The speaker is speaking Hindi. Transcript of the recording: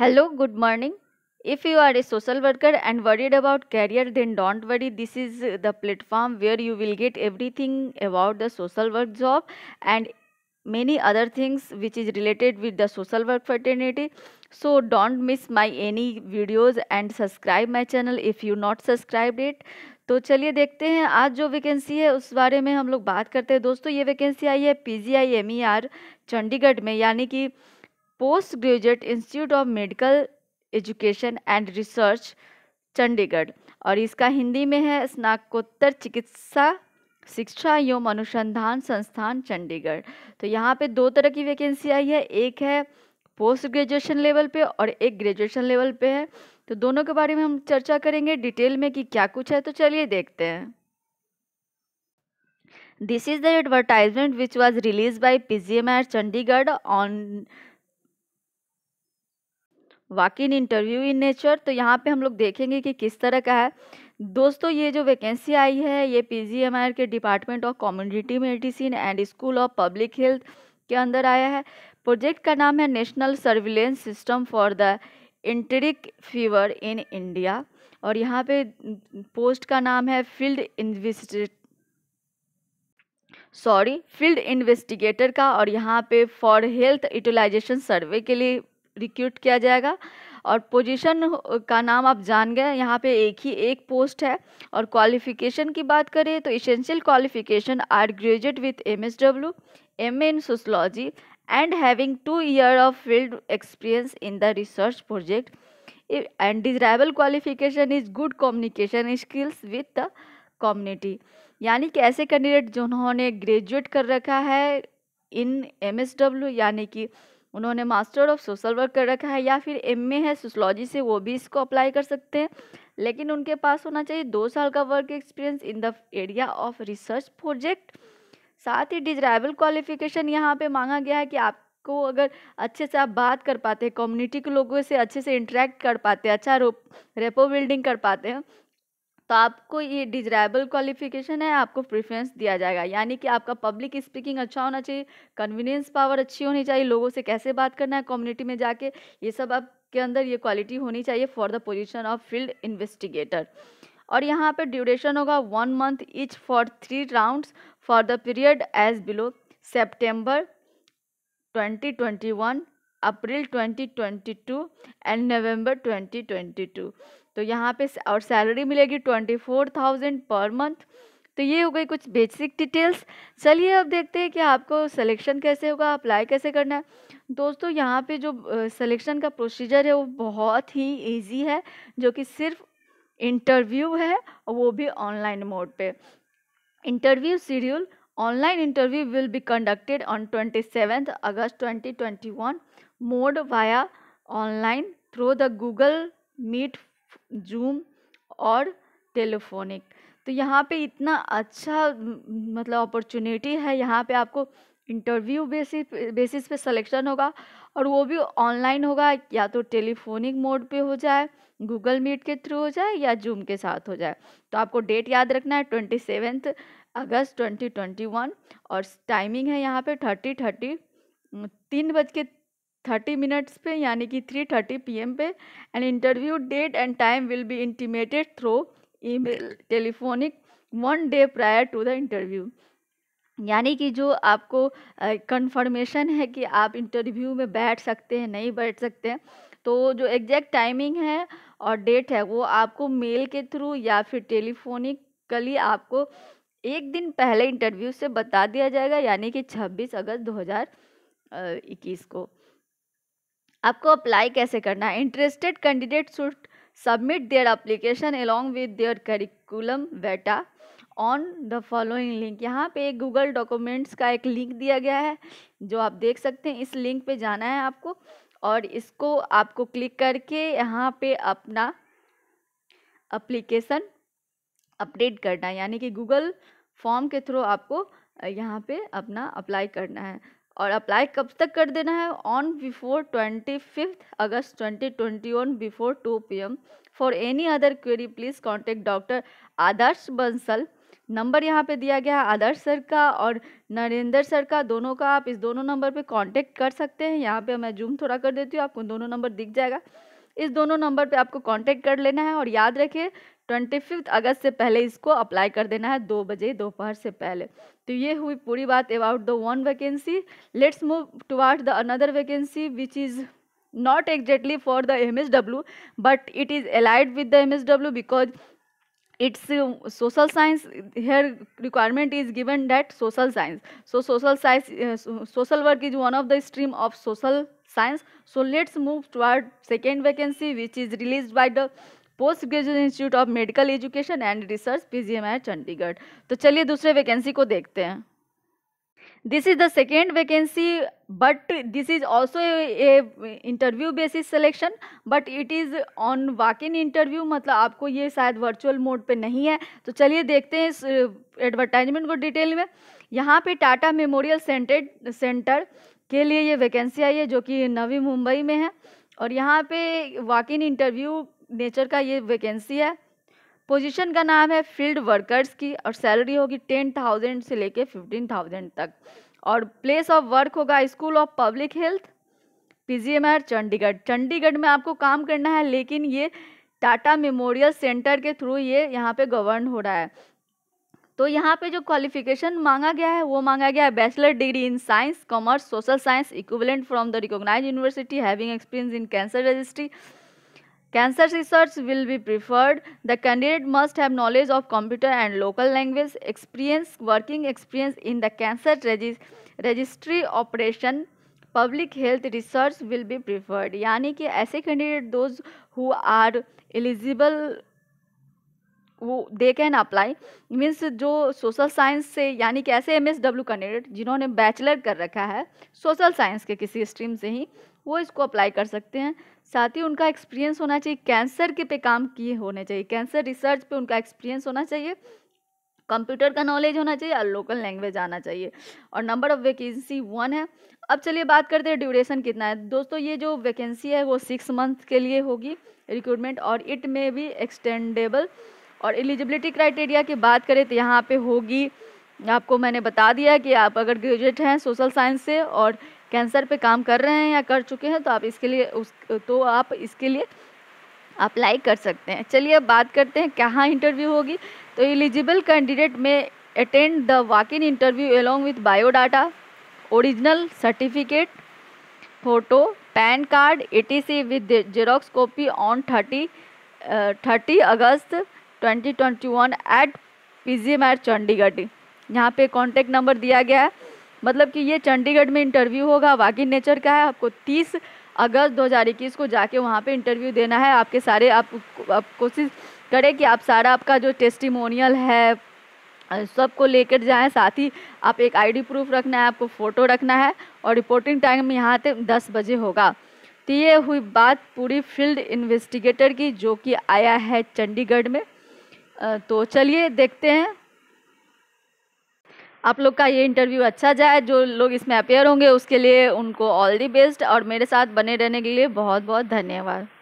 Hello good morning if you are a social worker and worried about career then don't worry this is the platform where you will get everything about the social work job and many other things which is related with the social work fraternity so don't miss my any videos and subscribe my channel if you not subscribe it तो चलिए देखते हैं आज जो वैकेंसी है उस बारे में हम लोग बात करते हैं दोस्तों ये वैकेंसी आई है P G I M E R Chandigarh में यानी कि post graduate institute of medical education and research Chandigarh और इसका हिंदी में है स्नाकोत्तर चिकित्सा शिक्षा एवं अनुसंधान संस्थान चंडीगढ़ तो यहाँ पे दो तरह की वैकेंसी आई है एक है पोस्ट ग्रेजुएशन लेवल पे और एक ग्रेजुएशन लेवल पे है तो दोनों के बारे में हम चर्चा करेंगे डिटेल में कि क्या कुछ है तो चलिए देखते हैं this is the advertisement which was release by P G M R Chandigarh on walk in interview in nature तो यहाँ पे हम लोग देखेंगे कि किस तरह का है दोस्तों ये जो वैकेंसी आई है ये पीजीएमआर के department of community medicine and school of public health के अंदर आया है प्रोजेक्ट का नाम है national surveillance system for the enteric fever in India और यहाँ पे पोस्ट का नाम है field invest sorry field investigator का और यहाँ पे फॉर हेल्थ यूटिलाइजेशन सर्वे के लिए रिक्रूट किया जाएगा और पोजीशन का नाम आप जान गए यहाँ पे एक ही एक पोस्ट है और क्वालिफिकेशन की बात करें तो essential qualification are graduate with M S W M A in sociology and having two year of field experience in the research project and desirable qualification is good communication skills with the community यानी कि ऐसे कैंडिडेट जिन्होंने ग्रेजुएट कर रखा है इन एम एस डब्ल्यू यानी कि उन्होंने मास्टर ऑफ सोशल वर्क कर रखा है या फिर एम है सोशलॉजी से वो भी इसको अप्लाई कर सकते हैं लेकिन उनके पास होना चाहिए दो साल का work experience in the area of research project साथ ही डिजराइबल क्वालिफिकेशन यहाँ पे मांगा गया है कि आपको अगर अच्छे से आप बात कर पाते हैं कम्युनिटी के लोगों से अच्छे से इंटरेक्ट कर पाते हैं अच्छा रेपो बिल्डिंग कर पाते हैं तो आपको ये डिजरेबल क्वालिफिकेशन है आपको प्रेफरेंस दिया जाएगा यानी कि आपका पब्लिक स्पीकिंग अच्छा होना चाहिए कन्वीनियंस पावर अच्छी होनी चाहिए लोगों से कैसे बात करना है कम्युनिटी में जाके ये सब आपके अंदर ये क्वालिटी होनी चाहिए for the position of field investigator और यहाँ पर ड्यूरेशन होगा one month each for three rounds for the period as below September twenty April 2022 and November 2022 तो यहाँ पे और सैलरी मिलेगी twenty four thousand per month तो ये हो गई कुछ बेसिक डिटेल्स चलिए अब देखते हैं कि आपको सिलेक्शन कैसे होगा अप्लाई कैसे करना है दोस्तों यहाँ पे जो सिलेक्शन का प्रोसीजर है वो बहुत ही इजी है जो कि सिर्फ इंटरव्यू है वो भी ऑनलाइन मोड पे interview schedule online interview will be conducted on twenty seventh August twenty twenty one mode via online through the Google Meet Zoom और टेलीफोनिक तो यहाँ पे इतना अच्छा मतलब अपॉर्चुनिटी है यहाँ पे आपको इंटरव्यू बेसिस बेसिस पे सिलेक्शन होगा और वो भी ऑनलाइन होगा या तो टेलीफोनिक मोड पे हो जाए गूगल मीट के थ्रू हो जाए या जूम के साथ हो जाए तो आपको डेट याद रखना है twenty seventh August twenty twenty one और टाइमिंग है यहाँ पे थर्टी थर्टी तीन बज के थर्टी मिनट्स पे यानी कि थ्री थर्टी पी पे and interview date and time will be intimated through email telephonic one day prior to the interview यानी कि जो आपको कंफर्मेशन है कि आप इंटरव्यू में बैठ सकते हैं नहीं बैठ सकते हैं तो जो एग्जैक्ट टाइमिंग है और डेट है वो आपको मेल के थ्रू या फिर टेलीफोनिकली आपको एक दिन पहले इंटरव्यू से बता दिया जाएगा यानी कि 26 अगस्त 2021 को आपको अप्लाई कैसे करना है interested candidate should submit their application along with their curriculum vitae on the following link यहाँ पे गूगल डॉक्यूमेंट्स का एक लिंक दिया गया है जो आप देख सकते हैं इस लिंक पे जाना है आपको और इसको आपको क्लिक करके यहाँ पे अपना अप्लीकेशन अपडेट करना है यानी कि गूगल फॉर्म के थ्रू आपको यहाँ पे अपना अप्लाई करना है और अप्लाई कब तक कर देना है on before twenty fifth August twenty twenty one before two P M for any other query please contact doctor Adarsh Bansal number यहाँ पे दिया गया है आदर्श सर का और नरेंद्र सर का दोनों का आप इस दोनों नंबर पे कांटेक्ट कर सकते हैं यहाँ पे मैं जूम थोड़ा कर देती हूँ आपको दोनों नंबर दिख जाएगा इस दोनों नंबर पे आपको कांटेक्ट कर लेना है और याद रखिए ट्वेंटी फिफ्थ अगस्त से पहले इसको अप्लाई कर देना है दो बजे दोपहर से पहले तो ये हुई पूरी बात about the one vacancy let's move toward the another vacancy which is not exactly for the M but it is allied with the M S W because it's social science here requirement is given that social science so social science social work is one of the stream of social science so let's move toward second vacancy which is release by the post graduate institute of medical education and research आई चंडीगढ़ तो चलिए दूसरे वैकेंसी को देखते हैं this is the second vacancy but this is also a interview basis selection but it is on walk in interview मतलब आपको ये शायद वर्चुअल मोड पे नहीं है तो चलिए देखते हैं इस एडवर्टाइजमेंट uh, को डिटेल में यहाँ पे टाटा मेमोरियल सेंटर सेंटर के लिए ये वैकेंसी आई है जो कि नवी मुंबई में है और यहाँ पे वॉक इन इंटरव्यू नेचर का ये वैकेंसी है पोजीशन का नाम है फील्ड वर्कर्स की और सैलरी होगी टेन थाउजेंड से लेके फिफ्टीन थाउजेंड तक और प्लेस ऑफ वर्क होगा school of public health PGMR Chandigarh Chandigarh में आपको काम करना है लेकिन ये टाटा मेमोरियल सेंटर के थ्रू ये यहाँ पे गवर्न हो रहा है तो यहाँ पे जो क्वालिफिकेशन मांगा गया है वो मांगा गया है bachelor degree in science commerce social science equivalent from the recognize university having experience in cancer registry Cancer research will be preferred. The candidate must have knowledge of computer and local language, experience, working experience in the cancer registry operation. Public health research will be preferred. यानी कि ऐसे candidate those who are eligible. वो दे कैन अप्लाई मीन्स जो सोशल साइंस से यानी कि ऐसे एम एस डब्ल्यू कैंडिडेट जिन्होंने बैचलर कर रखा है सोशल साइंस के किसी स्ट्रीम से ही वो इसको अप्लाई कर सकते हैं साथ ही उनका एक्सपीरियंस होना चाहिए कैंसर के पे काम किए होने चाहिए कैंसर रिसर्च पे उनका एक्सपीरियंस होना चाहिए कंप्यूटर का नॉलेज होना चाहिए और लोकल लैंग्वेज आना चाहिए और नंबर ऑफ़ वैकेंसी वन है अब चलिए बात करते हैं ड्यूरेशन कितना है दोस्तों ये जो वैकेंसी है वो सिक्स मंथ के लिए होगी रिक्रूटमेंट और इट में भी एक्सटेंडेबल और एलिजिबिलिटी क्राइटेरिया की बात करें तो यहाँ पे होगी आपको मैंने बता दिया कि आप अगर ग्रेजुएट हैं सोशल साइंस से और कैंसर पे काम कर रहे हैं या कर चुके हैं तो आप इसके लिए उस तो आप इसके लिए अप्लाई कर सकते हैं चलिए अब बात करते हैं कहाँ इंटरव्यू होगी तो eligible candidate may attend the walk in interview along with biodata original certificate photo pan card A T C with xerox copy on thirty thirty August 2021 at P G M Chandigarh यहाँ पे कॉन्टैक्ट नंबर दिया गया है मतलब कि ये चंडीगढ़ में इंटरव्यू होगा वाकि नेचर का है आपको 30 अगस्त 2021 को जाके वहाँ पे इंटरव्यू देना है आपके सारे आप, आप कोशिश करें कि आप सारा आपका जो टेस्टिमोनियल है सबको लेकर जाएं साथ ही आप एक आईडी प्रूफ रखना है आपको फ़ोटो रखना है और रिपोर्टिंग टाइम यहाँ तक दस बजे होगा तो ये हुई बात पूरी फील्ड इन्वेस्टिगेटर की जो कि आया है चंडीगढ़ में तो चलिए देखते हैं आप लोग का ये इंटरव्यू अच्छा जाए जो लोग इसमें अपेयर होंगे उसके लिए उनको ऑल दी बेस्ट और मेरे साथ बने रहने के लिए बहुत बहुत धन्यवाद